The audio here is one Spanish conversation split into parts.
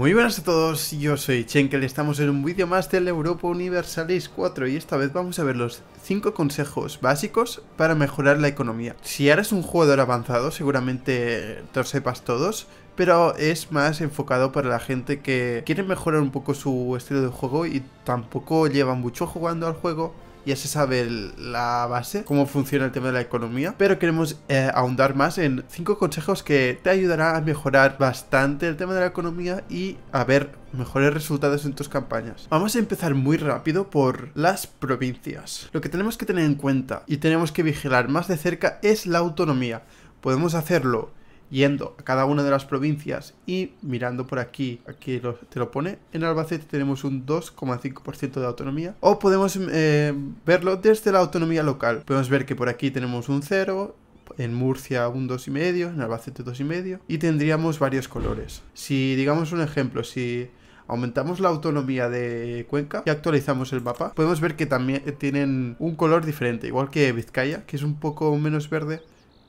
Muy buenas a todos, yo soy Chenkel, estamos en un vídeo más del Europa Universalis 4 y esta vez vamos a ver los 5 consejos básicos para mejorar la economía. Si eres un jugador avanzado seguramente te sepas todos, pero es más enfocado para la gente que quiere mejorar un poco su estilo de juego y tampoco lleva mucho jugando al juego ya se sabe la base, cómo funciona el tema de la economía, pero queremos eh, ahondar más en cinco consejos que te ayudarán a mejorar bastante el tema de la economía y a ver mejores resultados en tus campañas. Vamos a empezar muy rápido por las provincias. Lo que tenemos que tener en cuenta y tenemos que vigilar más de cerca es la autonomía. Podemos hacerlo yendo a cada una de las provincias y mirando por aquí, aquí te lo pone, en Albacete tenemos un 2,5% de autonomía o podemos eh, verlo desde la autonomía local. Podemos ver que por aquí tenemos un 0, en Murcia un 2,5, en Albacete 2,5 y tendríamos varios colores. Si digamos un ejemplo, si aumentamos la autonomía de Cuenca y actualizamos el mapa, podemos ver que también tienen un color diferente, igual que Vizcaya, que es un poco menos verde,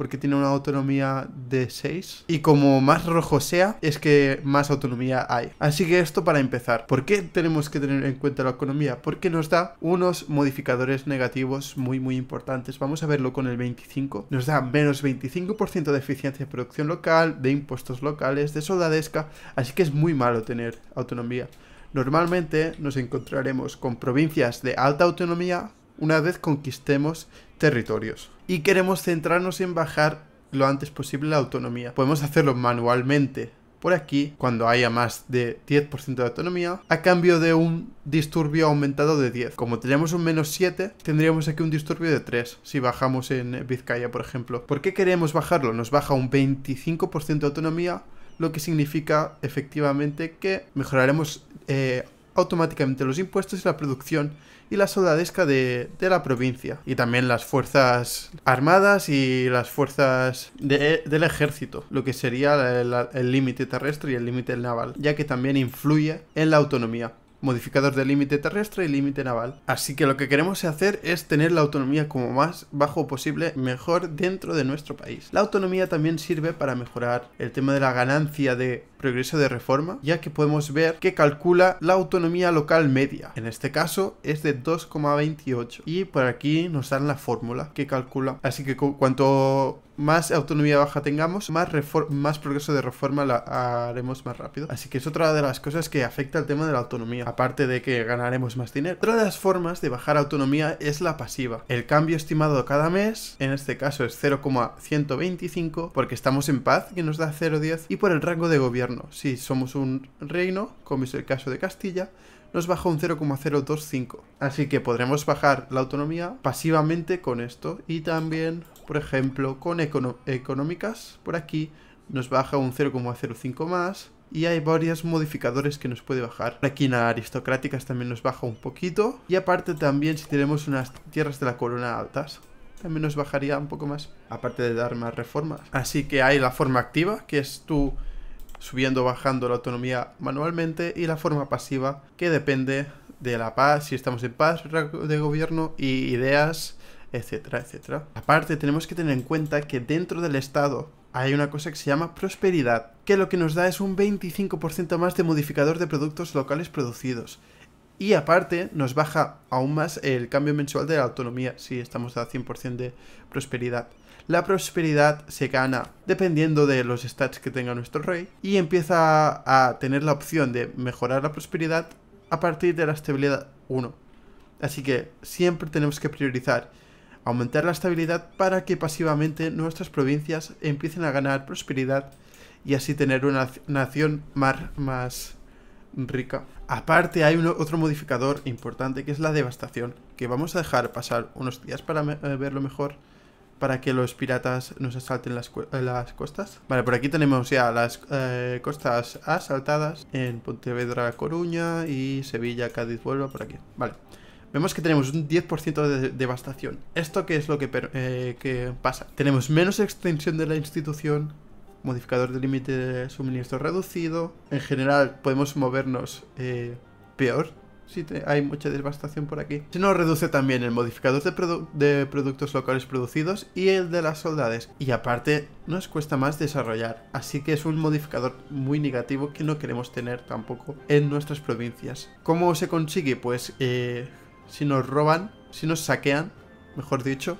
porque tiene una autonomía de 6. Y como más rojo sea, es que más autonomía hay. Así que esto para empezar. ¿Por qué tenemos que tener en cuenta la autonomía? Porque nos da unos modificadores negativos muy muy importantes. Vamos a verlo con el 25. Nos da menos 25% de eficiencia de producción local, de impuestos locales, de soldadesca. Así que es muy malo tener autonomía. Normalmente nos encontraremos con provincias de alta autonomía una vez conquistemos territorios. Y queremos centrarnos en bajar lo antes posible la autonomía. Podemos hacerlo manualmente por aquí cuando haya más de 10% de autonomía a cambio de un disturbio aumentado de 10. Como tenemos un menos 7, tendríamos aquí un disturbio de 3 si bajamos en Vizcaya, por ejemplo. ¿Por qué queremos bajarlo? Nos baja un 25% de autonomía, lo que significa efectivamente que mejoraremos... Eh, automáticamente los impuestos y la producción y la soldadesca de, la provincia. Y también las fuerzas armadas y las fuerzas del ejército, lo que sería el límite terrestre y el límite naval, ya que también influye en la autonomía modificador de límite terrestre y límite naval. Así que lo que queremos hacer es tener la autonomía como más bajo posible, mejor dentro de nuestro país. La autonomía también sirve para mejorar el tema de la ganancia de progreso de reforma, ya que podemos ver que calcula la autonomía local media. En este caso es de 2,28 y por aquí nos dan la fórmula que calcula. Así que cuanto más autonomía baja tengamos, más, más progreso de reforma la haremos más rápido. Así que es otra de las cosas que afecta al tema de la autonomía, aparte de que ganaremos más dinero. Otra de las formas de bajar autonomía es la pasiva. El cambio estimado cada mes, en este caso es 0,125, porque estamos en paz, que nos da 0,10, y por el rango de gobierno. Si somos un reino, como es el caso de Castilla, nos baja un 0,025. Así que podremos bajar la autonomía pasivamente con esto. Y también, por ejemplo, con económicas, por aquí nos baja un 0,05 más. Y hay varios modificadores que nos puede bajar. Aquí en aristocráticas también nos baja un poquito. Y aparte también si tenemos unas tierras de la corona altas también nos bajaría un poco más, aparte de dar más reformas. Así que hay la forma activa, que es tu subiendo o bajando la autonomía manualmente y la forma pasiva que depende de la paz, si estamos en paz de gobierno y ideas, etcétera, etcétera. Aparte tenemos que tener en cuenta que dentro del Estado hay una cosa que se llama prosperidad, que lo que nos da es un 25% más de modificador de productos locales producidos. Y aparte nos baja aún más el cambio mensual de la autonomía si estamos a 100% de prosperidad la prosperidad se gana dependiendo de los stats que tenga nuestro rey y empieza a tener la opción de mejorar la prosperidad a partir de la estabilidad 1. Así que siempre tenemos que priorizar aumentar la estabilidad para que pasivamente nuestras provincias empiecen a ganar prosperidad y así tener una nación más, más rica. Aparte hay otro modificador importante que es la devastación, que vamos a dejar pasar unos días para eh, verlo mejor para que los piratas nos asalten eh, las, costas. Vale, por aquí tenemos ya las eh, costas asaltadas en Pontevedra, Coruña y Sevilla, Cádiz, Vuelva, por aquí. Vale. Vemos que tenemos un 10% de devastación. ¿Esto qué es lo que, eh, pasa? Tenemos menos extensión de la institución, modificador de límite de suministro reducido. En general podemos movernos peor sí hay mucha devastación por aquí. Se nos reduce también el modificador de, productos locales producidos y el de las soldades. Y aparte nos cuesta más desarrollar, así que es un modificador muy negativo que no queremos tener tampoco en nuestras provincias. ¿Cómo se consigue? Pues eh, si nos roban, si nos saquean, mejor dicho,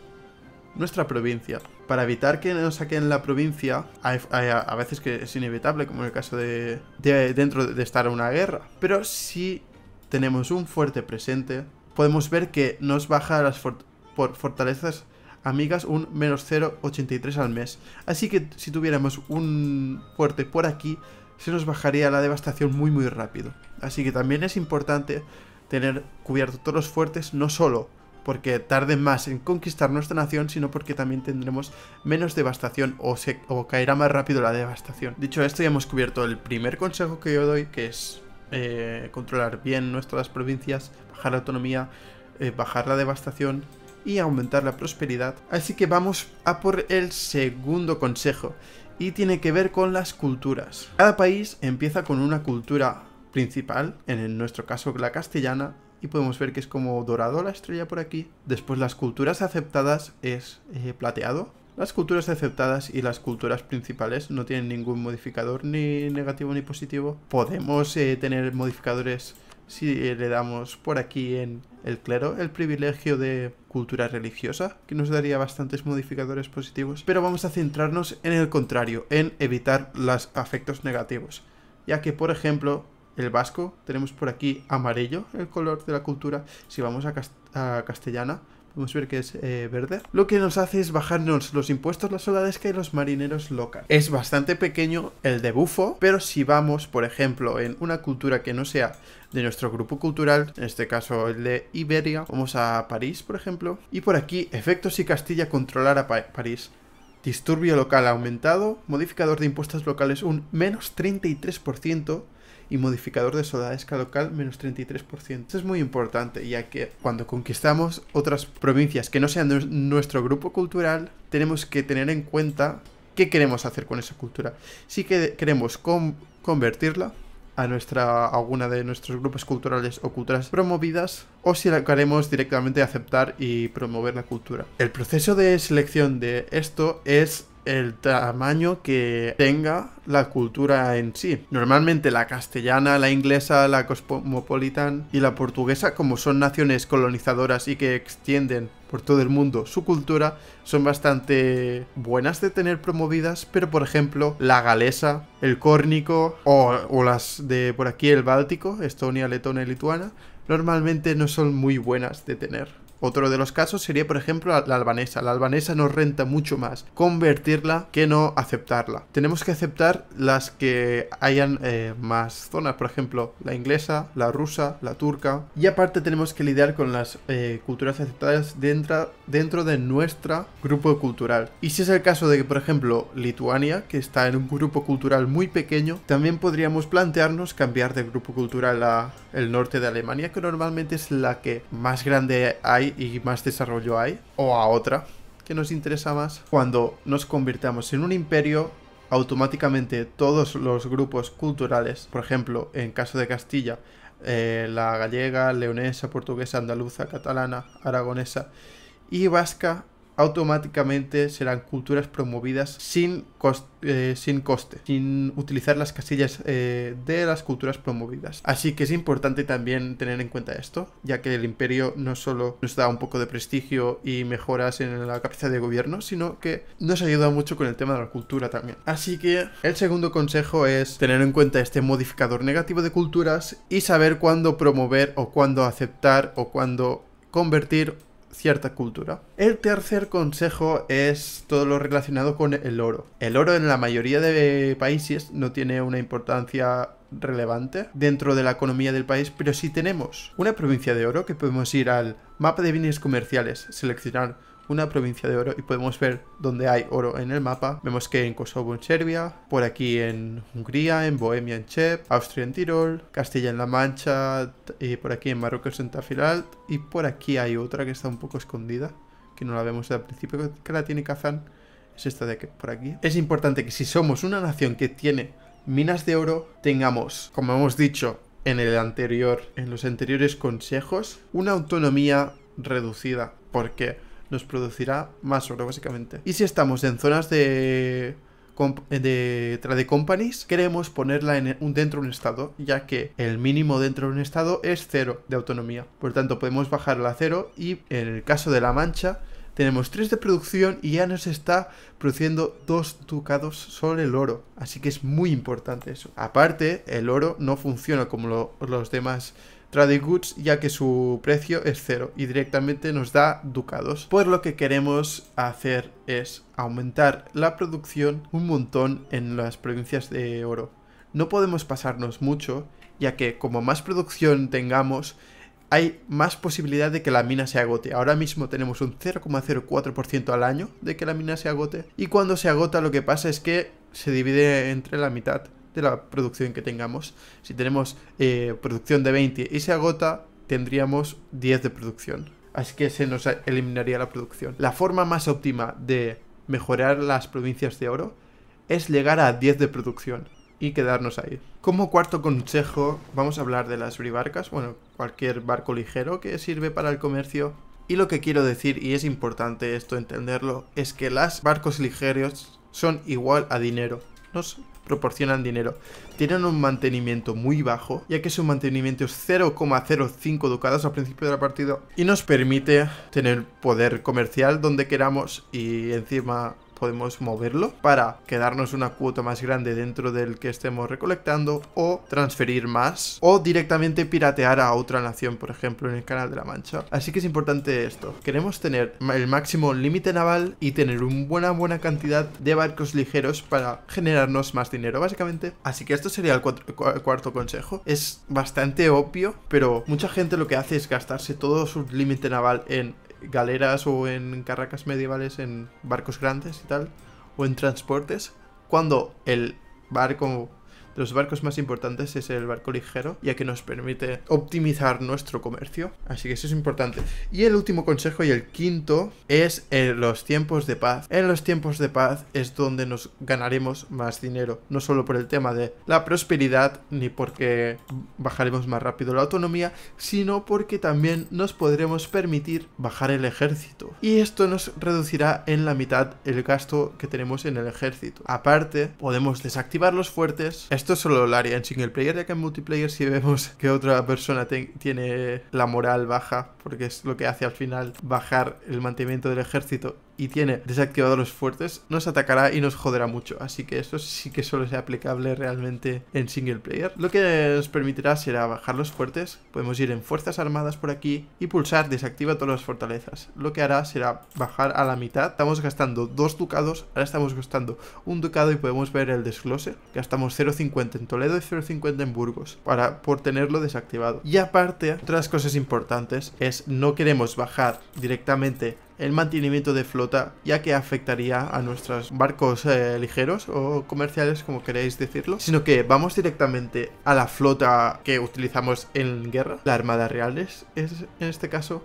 nuestra provincia. Para evitar que nos saquen la provincia, hay, a veces que es inevitable, como en el caso de, dentro de estar a una guerra. Pero si tenemos un fuerte presente, podemos ver que nos baja las por fortalezas amigas un menos 0,83 al mes. Así que si tuviéramos un fuerte por aquí, se nos bajaría la devastación muy muy rápido. Así que también es importante tener cubierto todos los fuertes, no solo porque tarde más en conquistar nuestra nación, sino porque también tendremos menos devastación o, se, o caerá más rápido la devastación. Dicho esto, ya hemos cubierto el primer consejo que yo doy, que es eh, controlar bien nuestras provincias, bajar la autonomía, eh, bajar la devastación y aumentar la prosperidad. Así que vamos a por el segundo consejo y tiene que ver con las culturas. Cada país empieza con una cultura principal, en nuestro caso la castellana, y podemos ver que es como dorado la estrella por aquí. Después las culturas aceptadas es eh, plateado, las culturas aceptadas y las culturas principales no tienen ningún modificador ni negativo ni positivo. Podemos eh, tener modificadores si eh, le damos por aquí en el clero el privilegio de cultura religiosa, que nos daría bastantes modificadores positivos. Pero vamos a centrarnos en el contrario, en evitar los afectos negativos. Ya que, por ejemplo, el vasco, tenemos por aquí amarillo, el color de la cultura. Si vamos a castellana, Vamos a ver que es eh, verde. Lo que nos hace es bajarnos los impuestos, la que y los marineros locales. Es bastante pequeño el de pero si vamos, por ejemplo, en una cultura que no sea de nuestro grupo cultural, en este caso el de Iberia, vamos a París, por ejemplo. Y por aquí, efectos y Castilla controlar a París. Disturbio local aumentado, modificador de impuestos locales un menos 33%, y modificador de soldadesca local menos 33%. Esto es muy importante, ya que cuando conquistamos otras provincias que no sean nuestro grupo cultural, tenemos que tener en cuenta qué queremos hacer con esa cultura. Si que queremos convertirla a nuestra a alguna de nuestros grupos culturales o culturas promovidas o si la queremos directamente aceptar y promover la cultura. El proceso de selección de esto es el tamaño que tenga la cultura en sí. Normalmente la castellana, la inglesa, la cosmopolitan y la portuguesa, como son naciones colonizadoras y que extienden por todo el mundo su cultura, son bastante buenas de tener promovidas, pero por ejemplo la galesa, el córnico o, las de por aquí el báltico, Estonia, Letona y Lituana, normalmente no son muy buenas de tener. Otro de los casos sería, por ejemplo, la albanesa. La albanesa nos renta mucho más convertirla que no aceptarla. Tenemos que aceptar las que hayan eh, más zonas, por ejemplo, la inglesa, la rusa, la turca. Y aparte tenemos que lidiar con las eh, culturas aceptadas dentro, dentro de nuestro grupo cultural. Y si es el caso de que, por ejemplo, Lituania, que está en un grupo cultural muy pequeño, también podríamos plantearnos cambiar de grupo cultural a el norte de Alemania, que normalmente es la que más grande hay y más desarrollo hay, o a otra que nos interesa más. Cuando nos convirtamos en un imperio, automáticamente todos los grupos culturales, por ejemplo, en caso de Castilla, eh, la gallega, leonesa, portuguesa, andaluza, catalana, aragonesa y vasca, automáticamente serán culturas promovidas sin, eh, sin coste, sin utilizar las casillas eh, de las culturas promovidas. Así que es importante también tener en cuenta esto, ya que el imperio no solo nos da un poco de prestigio y mejoras en la capacidad de gobierno, sino que nos ayuda mucho con el tema de la cultura también. Así que el segundo consejo es tener en cuenta este modificador negativo de culturas y saber cuándo promover o cuándo aceptar o cuándo convertir cierta cultura. El tercer consejo es todo lo relacionado con el oro. El oro en la mayoría de países no tiene una importancia relevante dentro de la economía del país, pero si tenemos una provincia de oro que podemos ir al mapa de bienes comerciales, seleccionar una provincia de oro y podemos ver dónde hay oro en el mapa. Vemos que en Kosovo, en Serbia, por aquí en Hungría, en Bohemia, en Chep, Austria, en Tirol, Castilla en la Mancha, y por aquí en Marruecos, en Tafilalt, y por aquí hay otra que está un poco escondida, que no la vemos al principio, que la tiene Kazán, es esta de aquí, por aquí. Es importante que si somos una nación que tiene minas de oro, tengamos, como hemos dicho, en el anterior, en los anteriores consejos, una autonomía reducida, porque nos producirá más oro, básicamente. Y si estamos en zonas de de trade companies queremos ponerla en dentro de un estado ya que el mínimo dentro de un estado es cero de autonomía por tanto podemos bajarla a cero y en el caso de la mancha tenemos tres de producción y ya nos está produciendo dos ducados sobre el oro. Así que es muy importante eso. Aparte, el oro no funciona como los demás Goods ya que su precio es cero y directamente nos da ducados. Pues lo que queremos hacer es aumentar la producción un montón en las provincias de oro. No podemos pasarnos mucho ya que como más producción tengamos hay más posibilidad de que la mina se agote. Ahora mismo tenemos un 0,04% al año de que la mina se agote y cuando se agota lo que pasa es que se divide entre la mitad de la producción que tengamos. Si tenemos eh, producción de 20 y se agota, tendríamos 10 de producción. Así que se nos eliminaría la producción. La forma más óptima de mejorar las provincias de oro es llegar a 10 de producción y quedarnos ahí. Como cuarto consejo, vamos a hablar de las bribarcas, bueno, cualquier barco ligero que sirve para el comercio. Y lo que quiero decir, y es importante esto entenderlo, es que las barcos ligeros son igual a dinero. no proporcionan dinero. Tienen un mantenimiento muy bajo, ya que su mantenimiento es 0,05 ducados al principio de la y nos permite tener poder comercial donde queramos y encima podemos moverlo para quedarnos una cuota más grande dentro del que estemos recolectando o transferir más o directamente piratear a otra nación, por ejemplo, en el Canal de la Mancha. Así que es importante esto. Queremos tener el máximo límite naval y tener una buena, buena cantidad de barcos ligeros para generarnos más dinero, básicamente. Así que esto sería el, el cuarto consejo. Es bastante obvio, pero mucha gente lo que hace es gastarse todo su límite naval en galeras o en carracas medievales, en barcos grandes y tal, o en transportes, cuando el barco de los barcos más importantes es el barco ligero, ya que nos permite optimizar nuestro comercio. Así que eso es importante. Y el último consejo y el quinto es en eh, los tiempos de paz. En los tiempos de paz es donde nos ganaremos más dinero, no solo por el tema de la prosperidad ni porque bajaremos más rápido la autonomía, sino porque también nos podremos permitir bajar el ejército. Y esto nos reducirá en la mitad el gasto que tenemos en el ejército. Aparte, podemos desactivar los fuertes, esto solo lo haría en single player, ya que en multiplayer si vemos que otra persona tiene la moral baja, porque es lo que hace al final bajar el mantenimiento del ejército y tiene los fuertes, nos atacará y nos joderá mucho. Así que esto sí que solo sea aplicable realmente en single player. Lo que nos permitirá será bajar los fuertes, podemos ir en fuerzas armadas por aquí y pulsar desactiva todas las fortalezas. Lo que hará será bajar a la mitad, estamos gastando dos ducados, ahora estamos gastando un ducado y podemos ver el desglose. Gastamos 0.50 en Toledo y 0.50 en Burgos, para, por tenerlo desactivado. Y aparte, otras cosas importantes es no queremos bajar directamente el mantenimiento de flota, ya que afectaría a nuestros barcos eh, ligeros o comerciales, como queréis decirlo, sino que vamos directamente a la flota que utilizamos en guerra. La Armada Real es, en este caso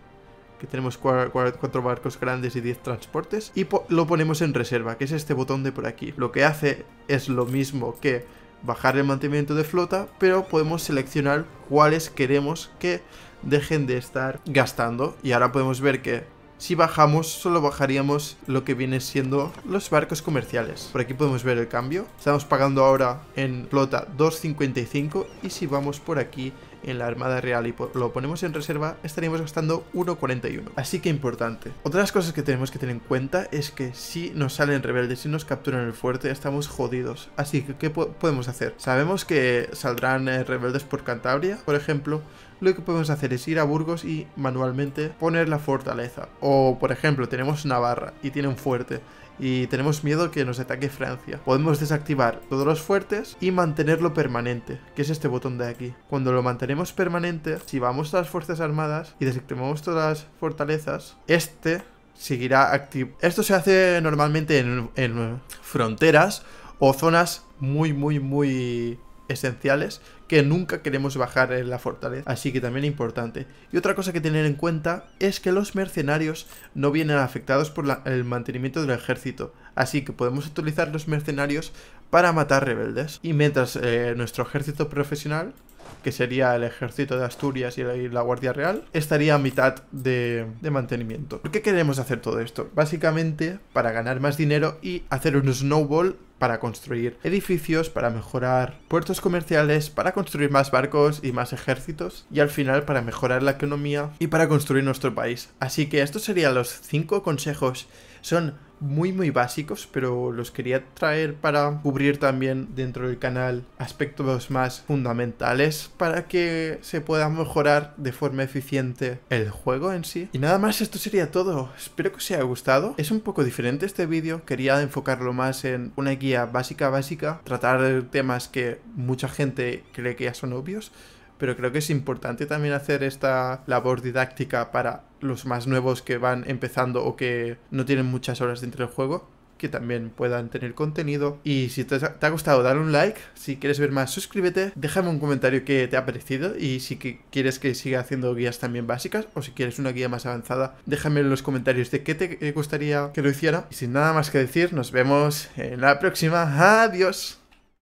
que tenemos cuatro barcos grandes y 10 transportes, y lo ponemos en reserva, que es este botón de por aquí. Lo que hace es lo mismo que bajar el mantenimiento de flota, pero podemos seleccionar cuáles queremos que dejen de estar gastando. Y ahora podemos ver que si bajamos, solo bajaríamos lo que viene siendo los barcos comerciales. Por aquí podemos ver el cambio. Estamos pagando ahora en flota 2.55 y si vamos por aquí en la Armada Real y lo ponemos en reserva, estaríamos gastando 1.41. Así que importante. Otras cosas que tenemos que tener en cuenta es que si nos salen rebeldes y nos capturan el fuerte, estamos jodidos. Así que, ¿qué podemos hacer? Sabemos que saldrán eh, rebeldes por Cantabria, por ejemplo lo que podemos hacer es ir a Burgos y manualmente poner la fortaleza. O, por ejemplo, tenemos Navarra y tiene un fuerte y tenemos miedo que nos ataque Francia. Podemos desactivar todos los fuertes y mantenerlo permanente, que es este botón de aquí. Cuando lo mantenemos permanente, si vamos a las Fuerzas Armadas y desactivamos todas las fortalezas, este seguirá activo. Esto se hace normalmente en, en fronteras o zonas muy, muy, muy esenciales que nunca queremos bajar en la fortaleza, así que también importante. Y otra cosa que tener en cuenta es que los mercenarios no vienen afectados por el mantenimiento del ejército, así que podemos utilizar los mercenarios para matar rebeldes. Y mientras eh, nuestro ejército profesional, que sería el ejército de Asturias y la, Guardia Real, estaría a mitad de, de mantenimiento. ¿Por qué queremos hacer todo esto? Básicamente para ganar más dinero y hacer un snowball para construir edificios, para mejorar puertos comerciales, para construir más barcos y más ejércitos y al final para mejorar la economía y para construir nuestro país. Así que estos serían los 5 consejos son muy muy básicos, pero los quería traer para cubrir también dentro del canal aspectos más fundamentales para que se pueda mejorar de forma eficiente el juego en sí. Y nada más, esto sería todo. Espero que os haya gustado. Es un poco diferente este vídeo, quería enfocarlo más en una guía básica básica, tratar temas que mucha gente cree que ya son obvios, pero creo que es importante también hacer esta labor didáctica para los más nuevos que van empezando o que no tienen muchas horas dentro del juego, que también puedan tener contenido. Y si te, ha gustado, dale un like. Si quieres ver más, suscríbete. Déjame un comentario que te ha parecido y si quieres que siga haciendo guías también básicas o si quieres una guía más avanzada, déjame en los comentarios de qué te eh, gustaría que lo hiciera. Y sin nada más que decir, nos vemos en la próxima. Adiós.